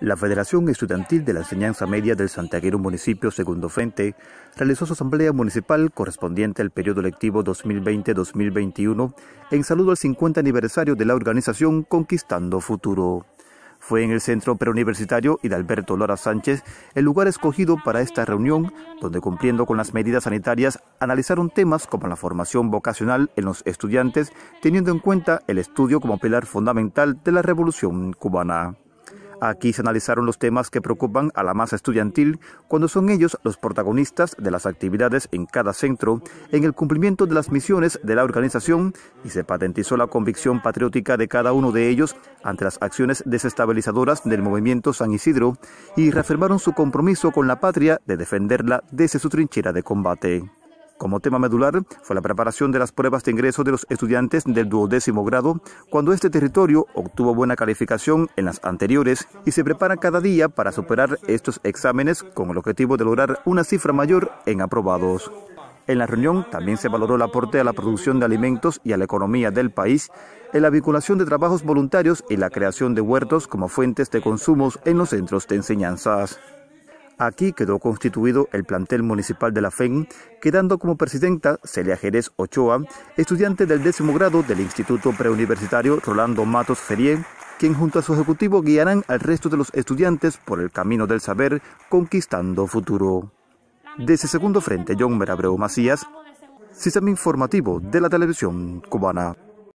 La Federación Estudiantil de la Enseñanza Media del Santiaguero Municipio Segundo Frente realizó su asamblea municipal correspondiente al periodo lectivo 2020-2021 en saludo al 50 aniversario de la organización Conquistando Futuro. Fue en el Centro Preuniversitario Hidalberto Lora Sánchez el lugar escogido para esta reunión, donde cumpliendo con las medidas sanitarias analizaron temas como la formación vocacional en los estudiantes, teniendo en cuenta el estudio como pilar fundamental de la revolución cubana. Aquí se analizaron los temas que preocupan a la masa estudiantil cuando son ellos los protagonistas de las actividades en cada centro, en el cumplimiento de las misiones de la organización y se patentizó la convicción patriótica de cada uno de ellos ante las acciones desestabilizadoras del movimiento San Isidro y reafirmaron su compromiso con la patria de defenderla desde su trinchera de combate. Como tema medular fue la preparación de las pruebas de ingreso de los estudiantes del duodécimo grado, cuando este territorio obtuvo buena calificación en las anteriores y se prepara cada día para superar estos exámenes con el objetivo de lograr una cifra mayor en aprobados. En la reunión también se valoró el aporte a la producción de alimentos y a la economía del país, en la vinculación de trabajos voluntarios y la creación de huertos como fuentes de consumos en los centros de enseñanzas. Aquí quedó constituido el plantel municipal de la FEN, quedando como presidenta Celia Jerez Ochoa, estudiante del décimo grado del Instituto Preuniversitario Rolando Matos Ferrier, quien junto a su ejecutivo guiarán al resto de los estudiantes por el camino del saber, conquistando futuro. Desde segundo frente, John Merabreu Macías, Sistema Informativo de la Televisión Cubana.